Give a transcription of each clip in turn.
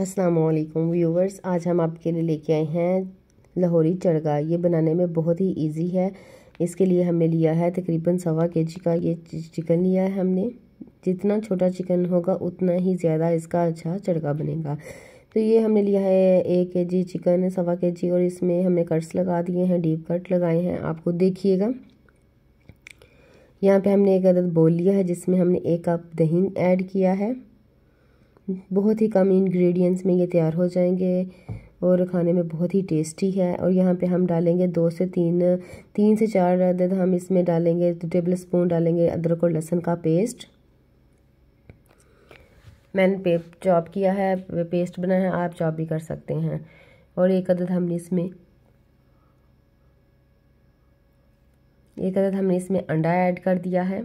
असलकुम व्यूवर्स आज हम आपके लिए लेके आए हैं लाहौरी चड़गा ये बनाने में बहुत ही इजी है इसके लिए हमने लिया है तकरीबन सवा के जी का ये चिकन लिया है हमने जितना छोटा चिकन होगा उतना ही ज़्यादा इसका अच्छा चड़गा बनेगा तो ये हमने लिया है एक के जी चिकन सवा के जी और इसमें हमने कट्स लगा दिए हैं डीप कट लगाए हैं आप खुद देखिएगा यहाँ पर हमने एक अदद बोल लिया है जिसमें हमने एक कप दही ऐड किया है बहुत ही कम इंग्रेडिएंट्स में ये तैयार हो जाएंगे और खाने में बहुत ही टेस्टी है और यहाँ पे हम डालेंगे दो से तीन तीन से चार अदद हम इसमें डालेंगे टेबल स्पून डालेंगे अदरक और लहसुन का पेस्ट मैंने पे चॉप किया है पेस्ट बनाया है आप चॉप भी कर सकते हैं और एक अदद हमने इसमें एक अदद हमने इसमें अंडा ऐड कर दिया है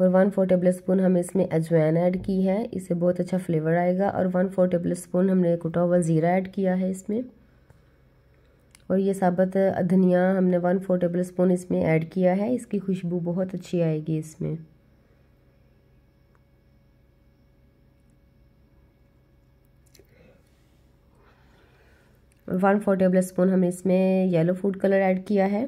और वन फोर टेबल स्पून हमें इसमें अजवैन ऐड की है इससे बहुत अच्छा फ्लेवर आएगा और वन फोर टेबल स्पून हमने कुटा हुआ ज़ीरा ऐड किया है इसमें और ये साबत धनिया हमने वन फोर टेबल स्पून इसमें ऐड किया है इसकी खुशबू बहुत अच्छी आएगी इसमें वन फोर टेबल स्पून हमने इसमें येलो फूड कलर ऐड किया है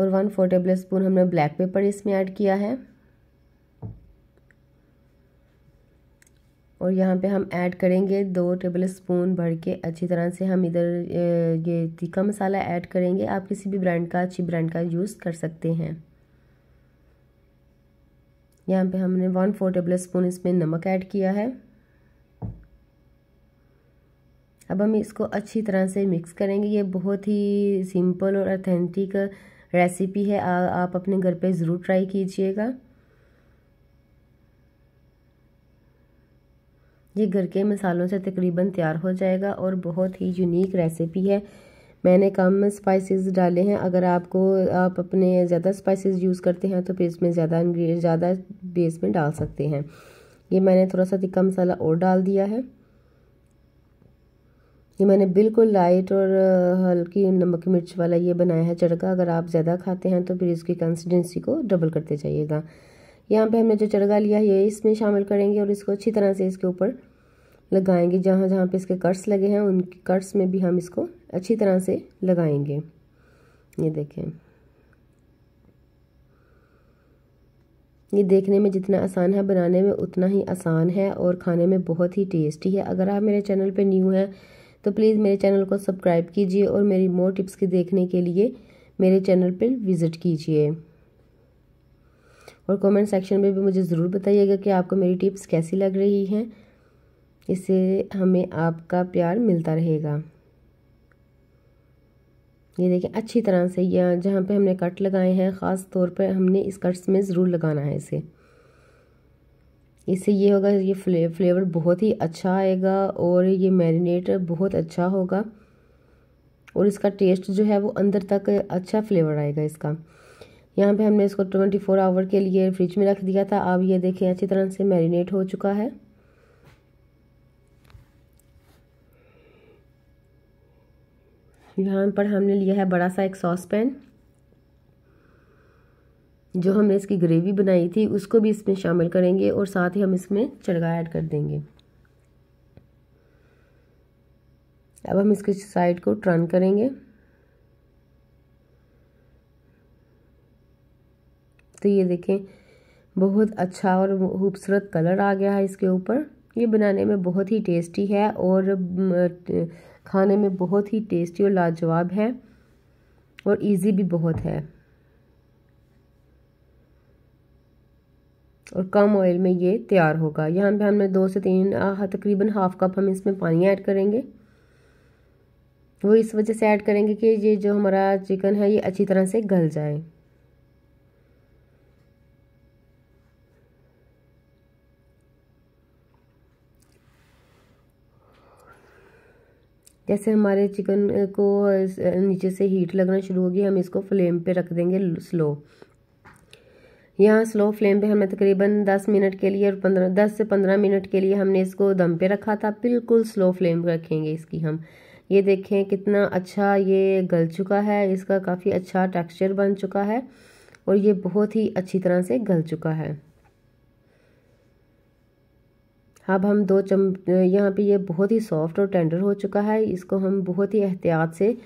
और वन फोर टेबल स्पून हमने ब्लैक पेपर इसमें ऐड किया है और यहाँ पे हम ऐड करेंगे दो टेबल स्पून भर के अच्छी तरह से हम इधर ये तीखा मसाला ऐड करेंगे आप किसी भी ब्रांड का अच्छी ब्रांड का यूज़ कर सकते हैं यहाँ पे हमने वन फोर टेबल स्पून इसमें नमक ऐड किया है अब हम इसको अच्छी तरह से मिक्स करेंगे ये बहुत ही सिंपल और अथेंटिक रेसिपी है आ, आप अपने घर पे ज़रूर ट्राई कीजिएगा ये घर के मसालों से तकरीबन तैयार हो जाएगा और बहुत ही यूनिक रेसिपी है मैंने कम स्पाइसेस डाले हैं अगर आपको आप अपने ज़्यादा स्पाइसेस यूज़ करते हैं तो फिर इसमें ज़्यादा ज़्यादा बेस में डाल सकते हैं ये मैंने थोड़ा सा तिक्का मसाला और डाल दिया है ये मैंने बिल्कुल लाइट और हल्की नमक मिर्च वाला ये बनाया है चड़का अगर आप ज़्यादा खाते हैं तो फिर इसकी कंसिस्टेंसी को डबल करते जाइएगा यहाँ पे हमने जो चड़का लिया है ये इसमें शामिल करेंगे और इसको अच्छी तरह से इसके ऊपर लगाएंगे जहाँ जहाँ पे इसके कट्स लगे हैं उन कट्स में भी हम इसको अच्छी तरह से लगाएंगे ये देखें ये देखने में जितना आसान है बनाने में उतना ही आसान है और खाने में बहुत ही टेस्टी है अगर आप मेरे चैनल पर न्यू हैं तो प्लीज़ मेरे चैनल को सब्सक्राइब कीजिए और मेरी मोर टिप्स के देखने के लिए मेरे चैनल पर विज़िट कीजिए और कमेंट सेक्शन में भी मुझे ज़रूर बताइएगा कि आपको मेरी टिप्स कैसी लग रही हैं इससे हमें आपका प्यार मिलता रहेगा ये देखें अच्छी तरह से यहाँ जहाँ पे हमने कट लगाए हैं ख़ास तौर पर हमने इस कट्स में ज़रूर लगाना है इसे इससे ये होगा ये फ्ले फ्लेवर बहुत ही अच्छा आएगा और ये मैरिनेट बहुत अच्छा होगा और इसका टेस्ट जो है वो अंदर तक अच्छा फ्लेवर आएगा इसका यहाँ पे हमने इसको 24 आवर के लिए फ्रिज में रख दिया था अब ये देखें अच्छी तरह से मैरिनेट हो चुका है यहाँ पर हमने लिया है बड़ा सा एक सॉस पैन जो हमने इसकी ग्रेवी बनाई थी उसको भी इसमें शामिल करेंगे और साथ ही हम इसमें चड़गा ऐड कर देंगे अब हम इसके साइड को टर्न करेंगे तो ये देखें बहुत अच्छा और खूबसूरत कलर आ गया है इसके ऊपर ये बनाने में बहुत ही टेस्टी है और खाने में बहुत ही टेस्टी और लाजवाब है और इजी भी बहुत है और कम ऑयल में ये तैयार होगा यहाँ पे हमने दो से तीन तकरीबन हाफ कप हम इसमें पानी ऐड करेंगे वो इस वजह से ऐड करेंगे कि ये जो हमारा चिकन है ये अच्छी तरह से गल जाए जैसे हमारे चिकन को नीचे से हीट लगना शुरू होगी हम इसको फ्लेम पे रख देंगे स्लो यहाँ स्लो फ्लेम पे हमें तकरीबन 10 मिनट के लिए और 15 10 से 15 मिनट के लिए हमने इसको दम पे रखा था बिल्कुल स्लो फ्लेम रखेंगे इसकी हम ये देखें कितना अच्छा ये गल चुका है इसका काफ़ी अच्छा टेक्सचर बन चुका है और ये बहुत ही अच्छी तरह से गल चुका है अब हम दो चम यहाँ पे ये बहुत ही सॉफ्ट और टेंडर हो चुका है इसको हम बहुत ही एहतियात से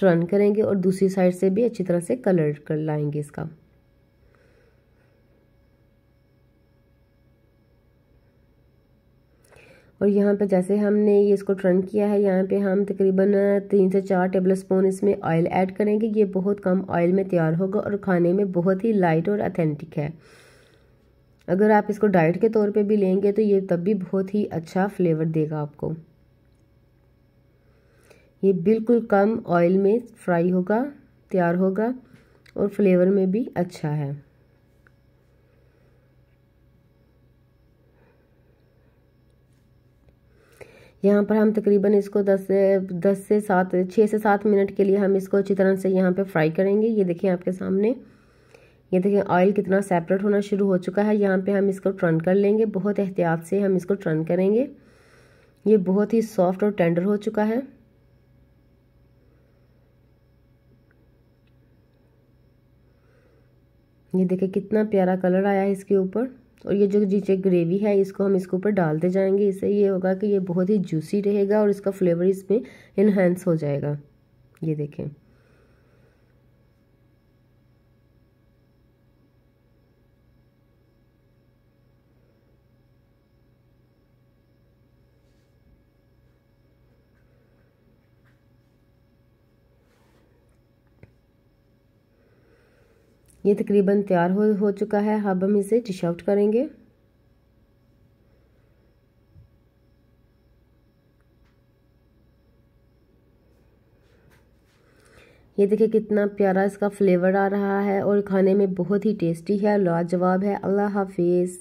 टर्न करेंगे और दूसरी साइड से भी अच्छी तरह से कलर कर लाएंगे इसका और यहाँ पे जैसे हमने ये इसको ट्रन किया है यहाँ पे हम तकरीबन तीन से चार टेबल स्पून इसमें ऑयल ऐड करेंगे ये बहुत कम ऑयल में तैयार होगा और खाने में बहुत ही लाइट और अथेंटिक है अगर आप इसको डाइट के तौर पे भी लेंगे तो ये तब भी बहुत ही अच्छा फ्लेवर देगा आपको ये बिल्कुल कम ऑयल में फ्राई होगा तैयार होगा और फ्लेवर में भी अच्छा है यहाँ पर हम तकरीबन इसको 10 से 10 से सात छः से सात मिनट के लिए हम इसको अच्छी तरह से यहाँ पे फ्राई करेंगे ये देखिए आपके सामने ये देखिए ऑयल कितना सेपरेट होना शुरू हो चुका है यहाँ पे हम इसको टर्न कर लेंगे बहुत एहतियात से हम इसको टर्न करेंगे ये बहुत ही सॉफ्ट और टेंडर हो चुका है ये देखिए कितना प्यारा कलर आया है इसके ऊपर और ये जो नीचे ग्रेवी है इसको हम इसके ऊपर डालते जाएंगे इससे ये होगा कि ये बहुत ही जूसी रहेगा और इसका फ्लेवर इसमें इन्हेंस हो जाएगा ये देखें ये तकरीबन तैयार हो हो चुका है अब हम इसे डिश आउट करेंगे ये देखिए कितना प्यारा इसका फ्लेवर आ रहा है और खाने में बहुत ही टेस्टी है लाजवाब है अल्लाह हाफिज़